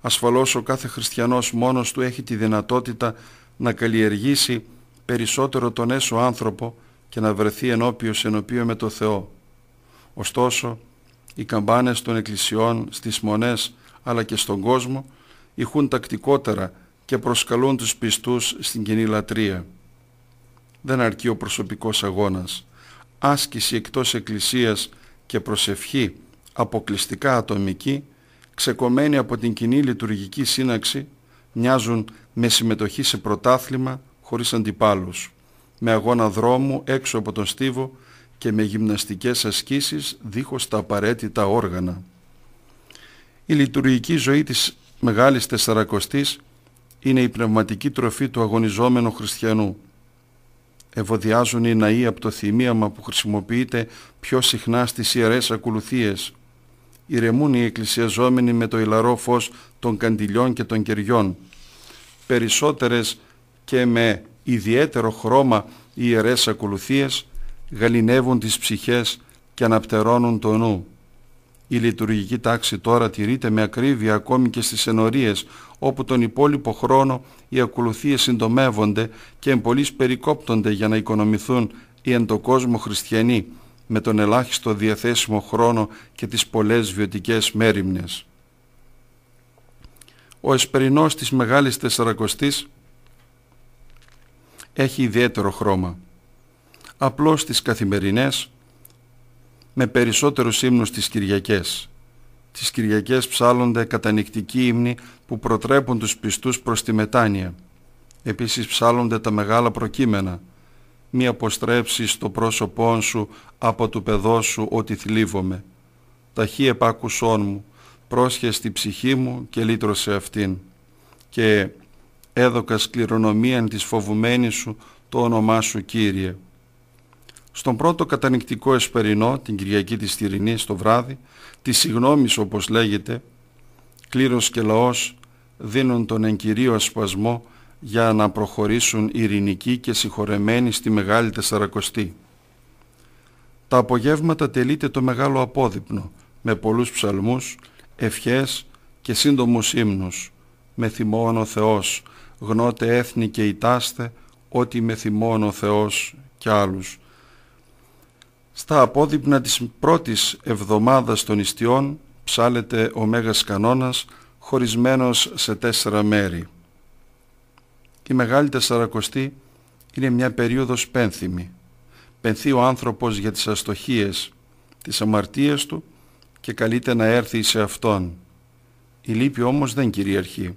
Ασφαλώς ο κάθε χριστιανός μόνος του έχει τη δυνατότητα να καλλιεργήσει περισσότερο τον έσω άνθρωπο και να βρεθεί ενώπιος ενωπίο με το Θεό. Ωστόσο, οι καμπάνες των εκκλησιών στις μονές αλλά και στον κόσμο ηχούν τακτικότερα και προσκαλούν τους πιστούς στην κοινή λατρεία. Δεν αρκεί ο προσωπικός αγώνας. Άσκηση εκτός εκκλησίας και προσευχή αποκλειστικά ατομική, ξεκομμένη από την κοινή λειτουργική σύναξη, μοιάζουν με συμμετοχή σε πρωτάθλημα χωρίς αντιπάλους, με αγώνα δρόμου έξω από τον στίβο και με γυμναστικές ασκήσεις δίχως τα απαραίτητα όργανα. Η λειτουργική ζωή της Μεγάλης Τεσσαρακοστής είναι η πνευματική τροφή του αγωνιζόμενου χριστιανού. Ευωδιάζουν οι ναοί από το θυμίαμα που χρησιμοποιείται πιο συχνά στις ιερές ακολουθίες. Ηρεμούν οι εκκλησιαζόμενοι με το ηλαρό φως των καντιλιών και των κεριών. Περισσότερες και με ιδιαίτερο χρώμα οι ιερές ακολουθίες γαλινεύουν τις ψυχές και αναπτερώνουν το νου. Η λειτουργική τάξη τώρα τηρείται με ακρίβεια ακόμη και στις ενορίες όπου τον υπόλοιπο χρόνο οι ακολουθίες συντομεύονται και εμπολείς περικόπτονται για να οικονομηθούν οι εν το κόσμο χριστιανοί με τον ελάχιστο διαθέσιμο χρόνο και τις πολλές βιωτικές μέρημνες. Ο εσπερινός της Μεγάλης Τεσσαρακοστής έχει ιδιαίτερο χρώμα απλώς τις καθημερινές με περισσότερους ύμνους τις Κυριακές. Τις Κυριακές ψάλλονται κατανικτικοί ύμνοι που προτρέπουν τους πιστούς προς τη μετάνοια. Επίσης ψάλλονται τα μεγάλα προκείμενα. Μη αποστρέψεις το πρόσωπό σου από του παιδό σου ότι θλίβομαι. Ταχύ επάκουσόν μου, πρόσχε στη ψυχή μου και λύτρωσε αυτήν. Και έδωκας κληρονομίαν της φοβουμένης σου το όνομά σου Κύριε. Στον πρώτο κατανοητικό εσπερινό, την Κυριακή της Τυρινής, το βράδυ, της συγνώμης όπως λέγεται, κλήρος και λαός δίνουν τον εγκυρίο ασπασμό για να προχωρήσουν ειρηνικοί και συγχωρεμένοι στη Μεγάλη Τεσσαρακοστή. Τα απογεύματα τελείται το μεγάλο απόδειπνο με πολλούς ψαλμούς, ευχές και σύντομους ύμνους. Με θυμών ο Θεός, γνώτε έθνη και ητάστε, ότι με θυμών ο Θεός και άλλους. Στα απόδειπνα της πρώτης εβδομάδας των ιστιών ψάλεται ο Μέγας Κανόνας χωρισμένος σε τέσσερα μέρη. Η Μεγάλη Τεσσαρακοστή είναι μια περίοδος πένθυμη. Πενθεί ο άνθρωπος για τις αστοχίες, τις αμαρτίες του και καλείται να έρθει σε Αυτόν. Η λύπη όμως δεν κυριαρχεί.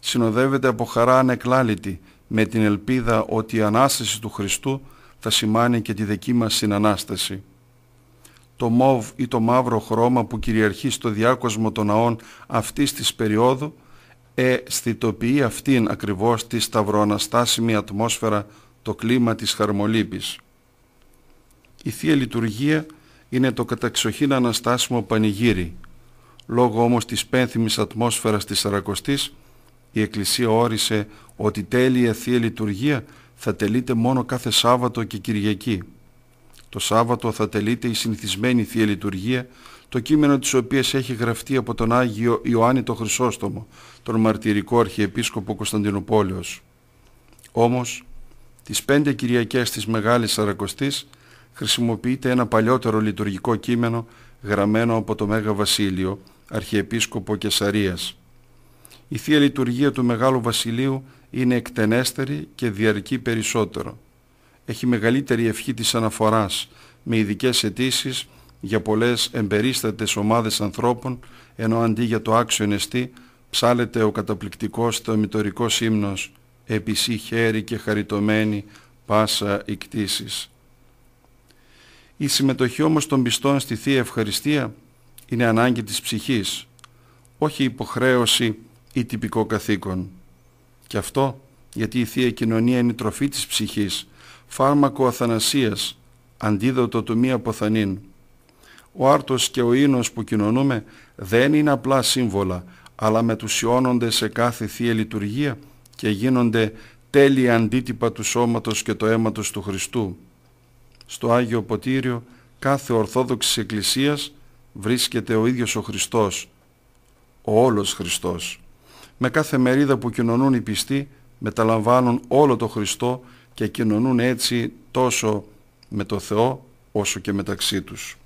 Συνοδεύεται από χαρά ανεκλάλητη με την ελπίδα ότι η Ανάσταση του Χριστού θα σημάνει και τη δική μας συνανάσταση. Το μόβ ή το μαύρο χρώμα που κυριαρχεί στο διάκοσμο των ναών αυτής της περίοδου ε, αισθητοποιεί αυτήν ακριβώς τη σταυροναστάσιμη ατμόσφαιρα το κλίμα της χαρμολύπης. Η Θεία Λειτουργία είναι το καταξοχήν αναστάσιμο πανηγύρι. Λόγω όμως της πένθυμης σταυροαναστασιμη ατμοσφαιρα το κλιμα της Σαρακοστής η Εκκλησία όρισε ότι τέλεια Θεία Λειτουργία θα τελείται μόνο κάθε Σάββατο και Κυριακή. Το Σάββατο θα τελείται η συνηθισμένη Θεία Λειτουργία, το κείμενο της οποίας έχει γραφτεί από τον Άγιο Ιωάννη το Χρυσόστομο, τον μαρτυρικό Αρχιεπίσκοπο Κωνσταντινούπολεως. Όμως, τις πέντε Κυριακές της Μεγάλης Σαρακοστής χρησιμοποιείται ένα παλιότερο λειτουργικό κείμενο γραμμένο από το Μέγα Βασίλειο, Αρχιεπίσκοπο Κεσαρίας. Η Θεία Λειτουργία του Μεγάλου Βασιλείου είναι εκτενέστερη και διαρκεί περισσότερο. Έχει μεγαλύτερη ευχή της αναφοράς με ειδικές αιτήσεις για πολλές εμπερίστατες ομάδες ανθρώπων ενώ αντί για το άξιο νεστή ψάλεται ο καταπληκτικός θεομητορικός ύμνος «Επισή χέρι και χαριτωμένη πάσα ικτήσεις». Η συμμετοχή όμως των πιστών στη Θεία Ευχαριστία είναι ανάγκη της ψυχής, όχι υποχρέωση ή τυπικό καθήκον. Και αυτό γιατί η Θεία Κοινωνία είναι η τροφή της ψυχής, φάρμακο αθανασίας, αντίδοτο του μία αποθανήν. Ο άρτος και ο ίνος που κοινωνούμε δεν είναι απλά σύμβολα, αλλά μετουσιώνονται σε κάθε Θεία Λειτουργία και γίνονται τέλεια αντίτυπα του σώματος και το αίματος του Χριστού. Στο Άγιο Ποτήριο κάθε Ορθόδοξης Εκκλησίας βρίσκεται ο ίδιος ο Χριστός, ο όλος Χριστός με κάθε μερίδα που κοινωνούν οι πιστοί μεταλαμβάνουν όλο το Χριστό και κοινωνούν έτσι τόσο με το Θεό όσο και μεταξύ τους.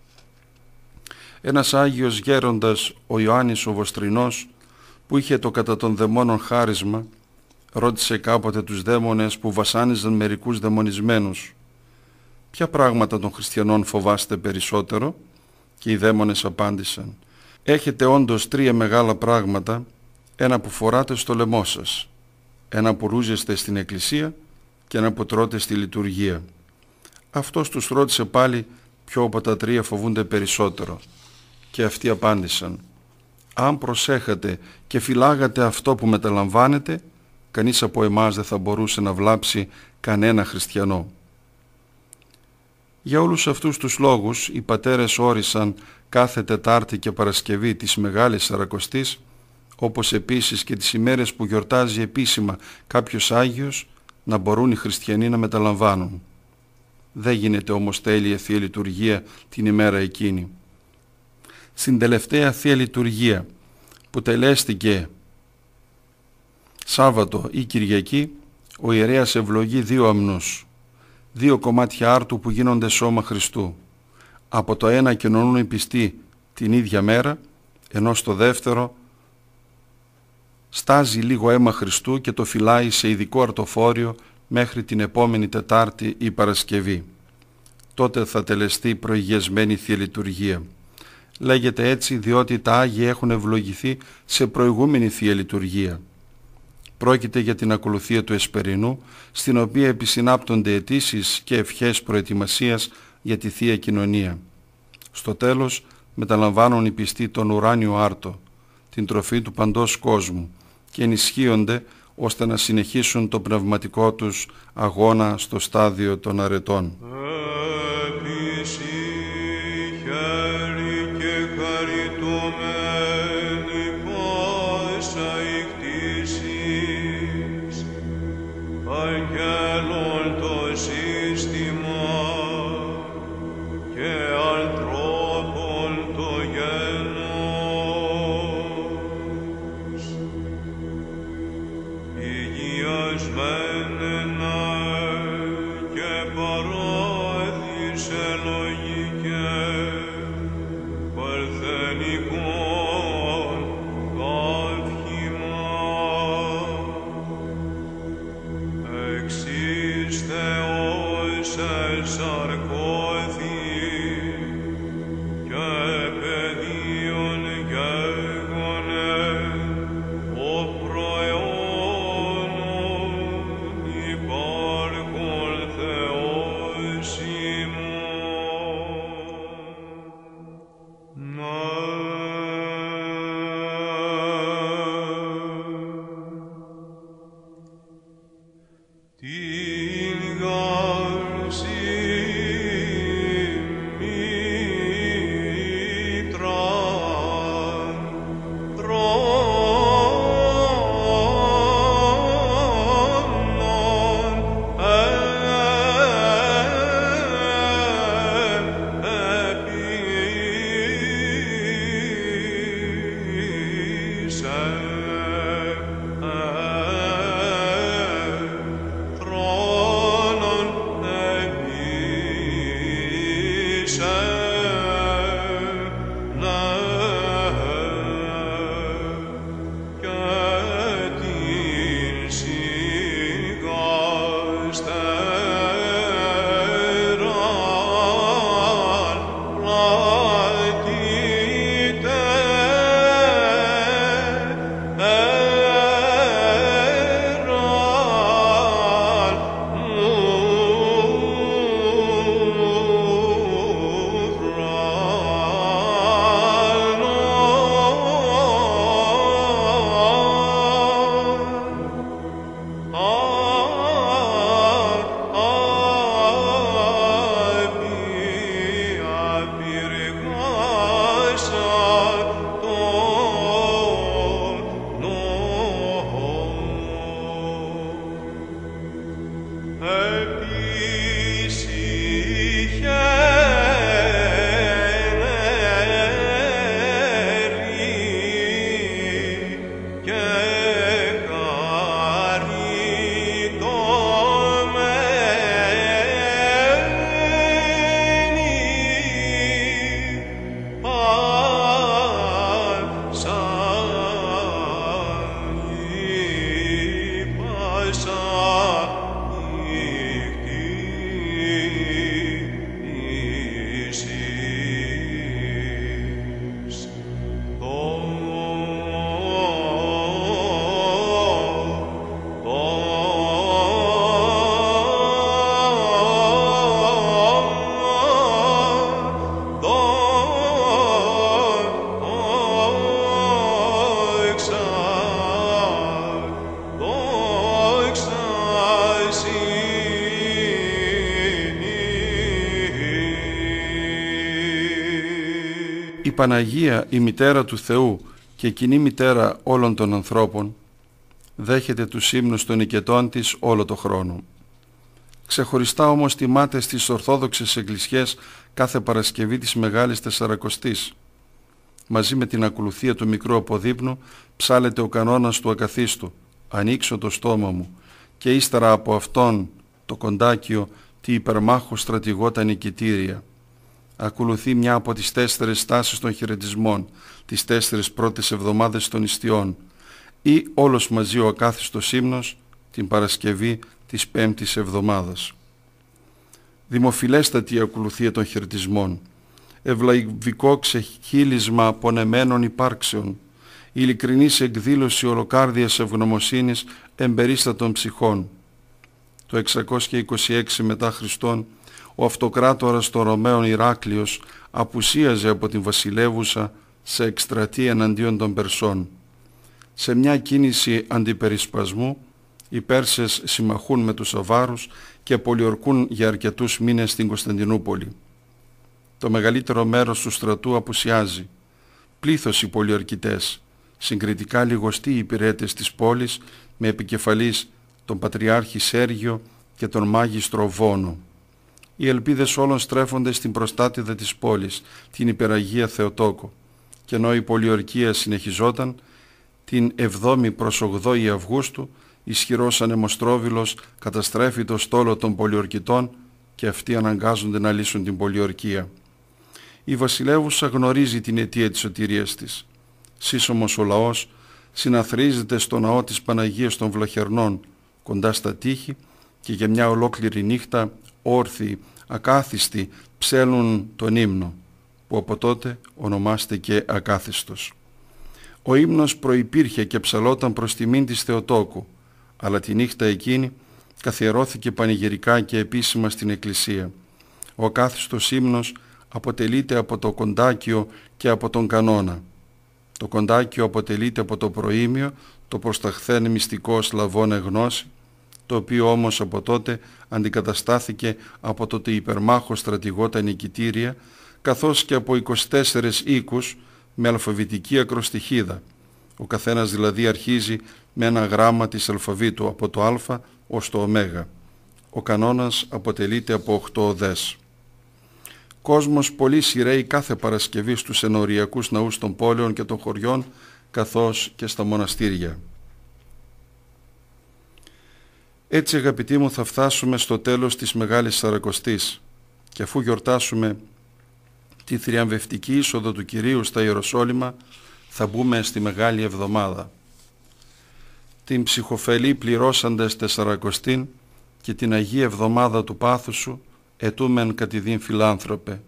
Ένας Άγιος Γέροντας, ο Ιωάννης ο Βοστρινός, που είχε το κατά των δαιμόνων χάρισμα, ρώτησε κάποτε τους δαίμονες που βασάνιζαν μερικούς δαιμονισμένους «Ποια πράγματα των χριστιανών φοβάστε περισσότερο» και οι δαίμονες απάντησαν «Έχετε όντως τρία μεγάλα πράγματα ένα που φοράτε στο λαιμό σας, ένα που ρούζεστε στην εκκλησία και ένα που τρώτε στη λειτουργία. Αυτός τους ρώτησε πάλι ποιο από τα τρία φοβούνται περισσότερο. Και αυτοί απάντησαν «Αν προσέχατε και φυλάγατε αυτό που μεταλαμβάνετε, κανείς από εμάς δεν θα μπορούσε να βλάψει κανένα χριστιανό». Για όλους αυτούς τους λόγους οι πατέρες όρισαν κάθε Τετάρτη και Παρασκευή της Μεγάλης Σαρακοστής όπως επίσης και τις ημέρες που γιορτάζει επίσημα κάποιος Άγιος, να μπορούν οι χριστιανοί να μεταλαμβάνουν. Δεν γίνεται όμως τέλεια Θεία Λειτουργία την ημέρα εκείνη. Στην τελευταία Θεία Λειτουργία που τελέστηκε Σάββατο ή Κυριακή, ο ιερέας ευλογεί δύο αμνούς, δύο κομμάτια άρτου που γίνονται σώμα Χριστού. Από το ένα κοινωνούν οι πιστοί την ίδια μέρα, ενώ στο δεύτερο στάζει λίγο αίμα Χριστού και το φυλάει σε ειδικό αρτοφόριο μέχρι την επόμενη Τετάρτη ή Παρασκευή. Τότε θα τελεστεί προηγιασμένη Θεία Λειτουργία. Λέγεται έτσι διότι τα Άγια έχουν ευλογηθεί σε προηγούμενη Θεία Λειτουργία. Πρόκειται για την ακολουθία του Εσπερινού, στην οποία επισυνάπτονται αιτήσεις και ευχές προετοιμασίας για τη Θεία Κοινωνία. Στο τέλος μεταλαμβάνουν οι πιστοί τον ουράνιο άρτο, την τροφή του παντός κόσμου, και ενισχύονται ώστε να συνεχίσουν το πνευματικό τους αγώνα στο στάδιο των αρετών. Παναγία η μητέρα του Θεού και κοινή μητέρα όλων των ανθρώπων, δέχεται τους ύμνους των οικετών της όλο το χρόνο. Ξεχωριστά όμως τιμάται στις Ορθόδοξες Εκκλησιές κάθε Παρασκευή της Μεγάλης Τεσσαρακοστής. Μαζί με την ακολουθία του μικρού αποδείπνου ψάλεται ο κανόνας του ακαθίστου «Ανοίξω το στόμα μου» και ύστερα από αυτόν το κοντάκιο «Τι στρατηγόταν τα νικητήρια» ακολουθεί μια από τις τέσσερες στάσεις των χαιρετισμών, τις τέσσερες πρώτες εβδομάδες των ιστιών ή όλος μαζί ο ακάθιστος ύμνος την Παρασκευή της πέμπτης εβδομάδας. Δημοφιλέστατη ακολουθία των χαιρετισμών, ευλαϊβικό ξεχύλισμα πονεμενων υπάρξεων, ειλικρινής εκδήλωση ολοκάρδιας ευγνωμοσύνης εμπερίστατων ψυχών. Το 626 μετά Χριστόν ο αυτοκράτορας των Ρωμαίων Ηράκλειος απουσίαζε από την βασιλεύουσα σε εκστρατή εναντίον των Περσών. Σε μια κίνηση αντιπερισπασμού, οι Πέρσες συμμαχούν με τους Αβάρους και πολιορκούν για αρκετούς μήνες στην Κωνσταντινούπολη. Το μεγαλύτερο μέρος του στρατού απουσιάζει. Πλήθος οι πολιορκητές, συγκριτικά λιγοστοί οι υπηρέτες της πόλης με επικεφαλής τον Πατριάρχη Σέργιο και τον Μάγιστρο Βόνο οι ελπίδες όλων στρέφονται στην προστάτηδα της πόλης, την υπεραγία Θεοτόκο. Και ενώ η πολιορκία συνεχιζόταν, την 7η προς 8η Αυγούστου, ισχυρός ανεμοστρόβιλος καταστρέφει το στόλο των πολιορκητών και αυτοί αναγκάζονται να λύσουν την πολιορκία. Η βασιλεύουσα γνωρίζει την αιτία της σωτηρίας της. Σύσσωμος ο λαός συναθρίζεται στο ναό της Παναγίας των Βλαχερνών, κοντά στα τείχη και για μια ολόκληρη νύχτα όρθιοι, ακάθιστοι, ψέλουν τον ύμνο, που από τότε ονομάστηκε ακάθιστος. Ο ύμνος προϋπήρχε και ψαλόταν προς τιμήν της Θεοτόκου, αλλά τη νύχτα εκείνη καθιερώθηκε πανηγυρικά και επίσημα στην Εκκλησία. Ο ακάθιστος ύμνος αποτελείται από το κοντάκιο και από τον κανόνα. Το κοντάκιο αποτελείται από το προήμιο, το προσταχθέν μυστικό σλαβών εγνώση, το οποίο όμως από τότε αντικαταστάθηκε από το ότι υπερμάχο στρατηγό τα νικητήρια, καθώς και από 24 οίκους με αλφαβητική ακροστοιχίδα. Ο καθένας δηλαδή αρχίζει με ένα γράμμα της αλφαβήτου από το α ως το ω. Ο κανόνας αποτελείται από 8 οδές. Κόσμος πολύ σειραίει κάθε Παρασκευή στους ενοριακούς ναούς των πόλεων και των χωριών, καθώς και στα μοναστήρια. Έτσι αγαπητοί μου θα φτάσουμε στο τέλος της Μεγάλης Σαρακοστής και αφού γιορτάσουμε τη θριαμβευτική είσοδο του Κυρίου στα Ιεροσόλυμα θα μπούμε στη Μεγάλη Εβδομάδα. Την ψυχοφελή πληρώσαντες Σαρακοστήν και την Αγία Εβδομάδα του πάθους σου ετούμεν κατηδίν φιλάνθρωπε.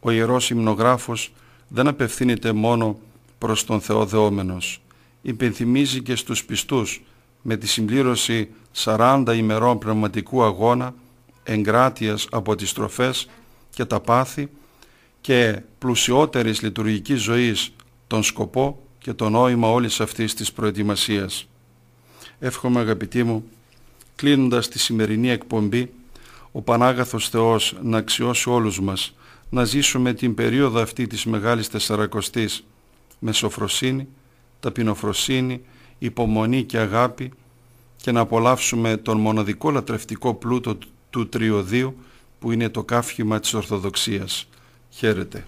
Ο Ιερός Υμνογράφος δεν απευθύνεται μόνο προς τον Θεό Δεόμενος. Υπενθυμίζει και στους πιστούς με τη συμπλήρωση 40 ημερών πνευματικού αγώνα εγκράτειας από τις τροφές και τα πάθη και πλουσιότερης λειτουργικής ζωής τον σκοπό και το νόημα όλης αυτής της προετοιμασίας. Εύχομαι αγαπητοί μου, κλείνοντας τη σημερινή εκπομπή, ο Πανάγαθος Θεός να αξιώσει όλους μας να ζήσουμε την περίοδο αυτή της Μεγάλης Τεσσαρακοστής με σοφροσύνη, ταπεινοφροσύνη, υπομονή και αγάπη και να απολαύσουμε τον μοναδικό λατρευτικό πλούτο του Τριωδίου που είναι το κάφημα της Ορθοδοξίας. Χαίρετε.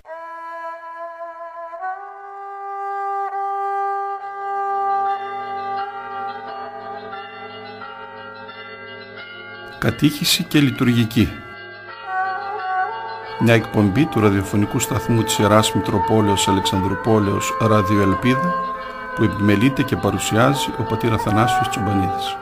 Κατήχηση και λειτουργική Μια εκπομπή του ραδιοφωνικού σταθμού της Ιεράς Μητροπόλεως Αλεξανδρουπόλεως Ραδιοελπίδα που επιμελείται και παρουσιάζει ο πατήρα Αθανάσιος Τσομπανίδης.